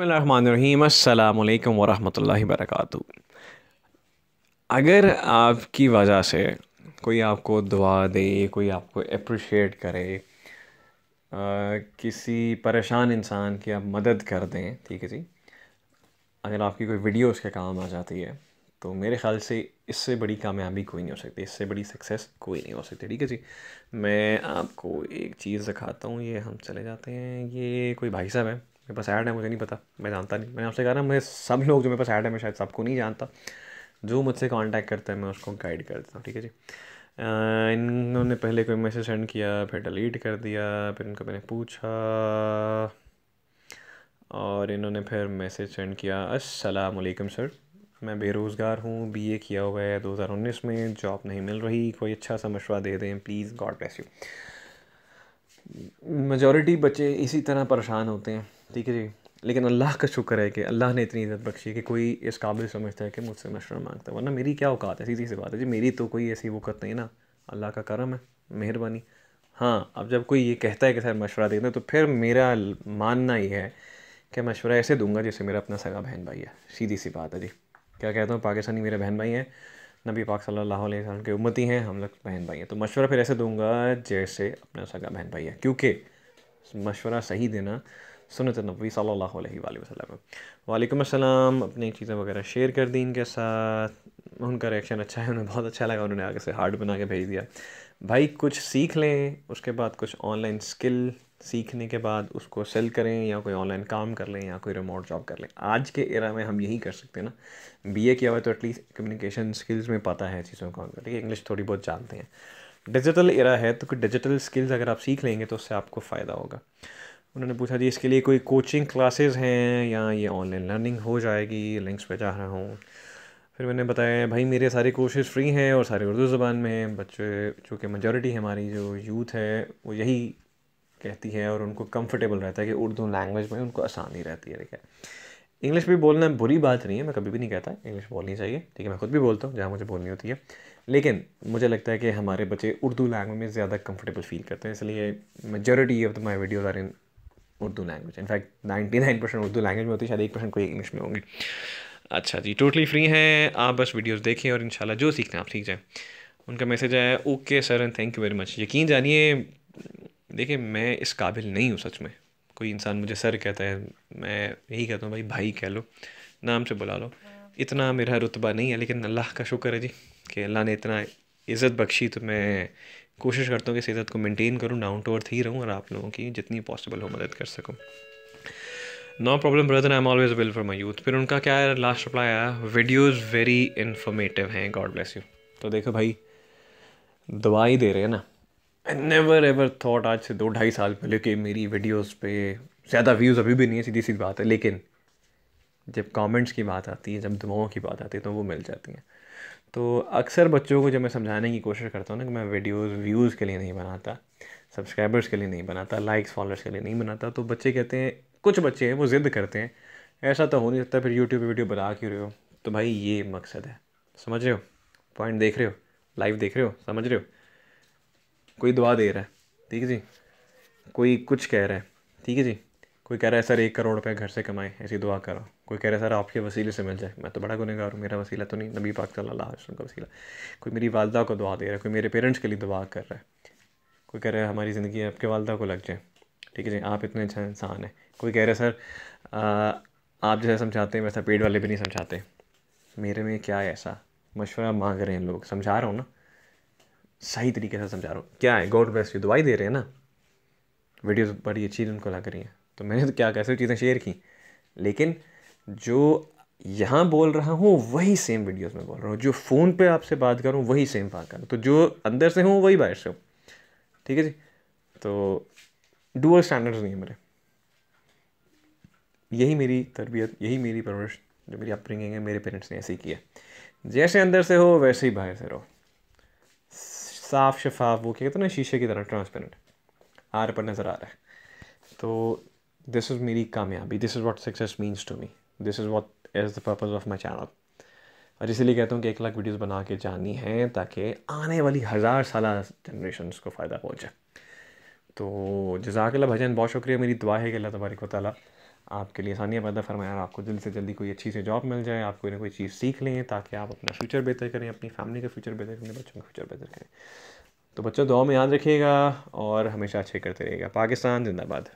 बसमीम वरहमल वरक अगर आपकी वजह से कोई आपको दुआ दे कोई आपको अप्रिशिएट करे आ, किसी परेशान इंसान की आप मदद कर दें ठीक है जी अगर आपकी कोई वीडियो उसके काम आ जाती है तो मेरे ख्याल से इससे बड़ी कामयाबी कोई नहीं हो सकती इससे बड़ी सक्सेस कोई नहीं हो सकती ठीक है जी मैं आपको एक चीज़ दिखाता हूँ ये हम चले जाते हैं ये कोई भाई साहब हैं मेरे पास ऐड है मुझे नहीं पता मैं जानता नहीं मैंने आपसे कहा ना मैं सब लोग जो मेरे पास ऐड है मैं शायद सबको नहीं जानता जो मुझसे कॉन्टैक्ट करता है मैं उसको गाइड कर देता हूँ ठीक है जी इन्होंने पहले कोई मैसेज सेंड किया फिर डिलीट कर दिया फिर इनको मैंने पूछा और इन्होंने फिर मैसेज सेंड किया वालेकुम सर मैं बेरोज़गार हूँ बीए किया हुआ है 2019 में जॉब नहीं मिल रही कोई अच्छा सा मशवरा दे दें please God bless you majority बच्चे इसी तरह परेशान होते हैं ठीक है जी लेकिन अल्लाह का शुक्र है कि अल्लाह ने इतनी इज़्ज़त बख्शी कि कोई इस काबिल समझता है कि मुझसे मशवरा मांगता है वरना मेरी क्या औकात है सीधी सी बात है जी मेरी तो कोई ऐसी वक़त नहीं ना अल्लाह का करम है मेहरबानी हाँ अब जब कोई ये कहता है कि सर मशवरा देना तो फिर मेरा मानना ही है कि मशवरा ऐसे दूंगा जैसे मेरा अपना सगा बहन भाई है सीधी सी बात है जी क्या कहता हूँ पाकिस्तानी मेरे बहन भाई हैं नबी पाक सल्लल्लाहु अलैहि वसल्लम के उम्मती हैं हम लोग बहन भाई हैं तो मशवरा फिर ऐसे दूंगा जैसे अपना सगा बहन भाई है क्योंकि मशवरा सही देना सुनत नबी सल्ला वसलम वालेकुम असलम अपनी चीज़ें वगैरह शेयर कर दी इनके साथ उनका रिएक्शन अच्छा है उन्हें बहुत अच्छा लगा उन्होंने आगे से हार्ड बना के भेज दिया भाई कुछ सीख लें उसके बाद कुछ ऑनलाइन स्किल सीखने के बाद उसको सेल करें या कोई ऑनलाइन काम कर लें या कोई रिमोट जॉब कर लें आज के एरा में हम यही कर सकते हैं ना बीए किया हुआ तो एटलीस्ट कम्युनिकेशन स्किल्स में पता है चीज़ों को ठीक है इंग्लिश थोड़ी बहुत जानते हैं डिजिटल एरा है तो कुछ डिजिटल स्किल्स अगर आप सीख लेंगे तो उससे आपको फ़ायदा होगा उन्होंने पूछा जी इसके लिए कोई कोचिंग क्लासेस हैं या ये ऑनलाइन लर्निंग हो जाएगी लिंक्स पे जा रहा हूँ फिर मैंने बताया भाई मेरे सारे कोर्सेज़ फ्री हैं और सारे उर्दू ज़बान में हैं बच्चे चूँकि मेजोरिटी हमारी जो यूथ है वो यही कहती है और उनको कंफर्टेबल रहता है कि उर्दू लैंग्वेज में उनको आसानी रहती है देखा इंग्लिश भी बोलना बुरी बात नहीं है मैं कभी भी नहीं कहता इंग्लिश बोलनी चाहिए ठीक है मैं खुद भी बोलता हूँ जहाँ मुझे बोलनी होती है लेकिन मुझे लगता है कि हमारे बच्चे उर्दू लैंग्वेज में ज़्यादा कंफर्टेबल फील करते हैं इसलिए majority of the my videos are in Urdu language in fact ninety nine percent Urdu language में होती है शायद एक परसेंट कोई इंग्लिश में होंगे अच्छा जी टोटली फ्री हैं आप बस वीडियोज़ देखें और इंशाल्लाह जो हैं आप सीख जाएँ उनका मैसेज आया okay sir and thank you very much यकीन जानिए देखिए मैं इस काबिल नहीं हूँ सच में कोई इंसान मुझे सर कहता है मैं यही कहता हूँ भाई भाई कह लो नाम से बुला लो इतना मेरा रुतबा नहीं है लेकिन अल्लाह का शुक्र है जी कि अल्लाह ने इतना इज़्ज़त बख्शी तो मैं कोशिश करता हूँ कि सेहत को मेंटेन करूँ डाउन टू अर्थ ही रहूँ और आप लोगों की जितनी पॉसिबल हो मदद कर सकूँ no problem brother I am always avail for my youth फिर उनका क्या लास्ट रिप्लाई आया वीडियोज़ वेरी इन्फॉर्मेटिव हैं गॉड ब्लेस यू तो देखो भाई दवाई दे रहे हैं ना आई नेवर एवर थाट आज से दो ढाई साल पहले कि मेरी वीडियोज़ पे ज़्यादा व्यूज़ अभी भी नहीं है सीधी सीधी बात है लेकिन जब कमेंट्स की बात आती है जब दुआओं की बात आती है तो वो मिल जाती हैं तो अक्सर बच्चों को जब मैं समझाने की कोशिश करता हूँ ना कि मैं वीडियोस व्यूज़ के लिए नहीं बनाता सब्सक्राइबर्स के लिए नहीं बनाता लाइक्स फॉलोअर्स के लिए नहीं बनाता तो बच्चे कहते हैं कुछ बच्चे हैं वो ज़िद्द करते हैं ऐसा तो हो नहीं सकता फिर यूट्यूब पर वीडियो बना क्यों रहे हो तो भाई ये मकसद है समझ रहे हो पॉइंट देख रहे हो लाइव देख रहे हो समझ रहे हो कोई दुआ दे रहा है ठीक है जी कोई कुछ कह रहा है ठीक है जी कोई कह रहा है सर एक करोड़ रुपये घर से कमाए ऐसी दुआ करो कोई कह रहा है सर आपके वसीले से मिल जाए मैं तो बड़ा गुनहगार हूँ मेरा वसीला तो नहीं नबी पाक सल्लल्लाहु अलैहि वसल्लम का वसीला कोई मेरी वालदा को दुआ दे रहा है कोई मेरे पेरेंट्स के लिए दुआ कर रहा है कोई कह रहा है हमारी ज़िंदगी आपके वालदा को लग जाए ठीक है जी आप इतने अच्छा इंसान हैं कोई कह रहे सर आप जैसा समझाते हैं वैसा पेड़ वाले भी नहीं समझाते मेरे में क्या है ऐसा मशवरा मांग रहे हैं लोग समझा रहा हूँ ना सही तरीके से समझा रहा हूँ क्या है गॉड ब्लेस यू दवाई दे रहे हैं ना वीडियोस बड़ी अच्छी उनको लग रही हैं तो मैंने तो क्या कैसे चीज़ें शेयर की लेकिन जो यहाँ बोल रहा हूँ वही सेम वीडियोस में बोल रहा हूँ जो फ़ोन पे आपसे बात करूँ वही सेम बात करूँ तो जो अंदर से हूँ वही बाहर से हूँ ठीक है जी तो डूअल स्टैंडर्ड्स नहीं है मेरे यही मेरी तरबियत यही मेरी परवरिश जो मेरी अपब्रिंगिंग है मेरे पेरेंट्स ने ऐसे ही किया जैसे अंदर से हो वैसे ही बाहर से रहो साफ शफाफ वो क्या कहते हैं ना शीशे की तरह ट्रांसपेरेंट आर पर नज़र आ रहा है तो दिस इज़ मेरी कामयाबी this is what success means to me this is what is the purpose of my channel और इसीलिए कहता हूँ कि एक लाख वीडियोज़ बना के जानी है ताकि आने वाली हज़ार साल जनरेशन को फ़ायदा पहुँचे तो जजाकला भजन बहुत शुक्रिया मेरी दुआ है कि अल्लाह तबारक वाली आपके लिए आसानियाँ पैदा फरमाया और आपको जल्द से जल्दी कोई अच्छी सी जॉब मिल जाए आप कोई ना कोई चीज़ सीख लें ताकि आप अपना फ्यूचर बेहतर करें अपनी फैमिली का फ्यूचर बेहतर करें बच्चों का फ्यूचर बेहतर करें तो बच्चों दुआ में याद रखिएगा और हमेशा अच्छे करते रहिएगा पाकिस्तान जिंदाबाद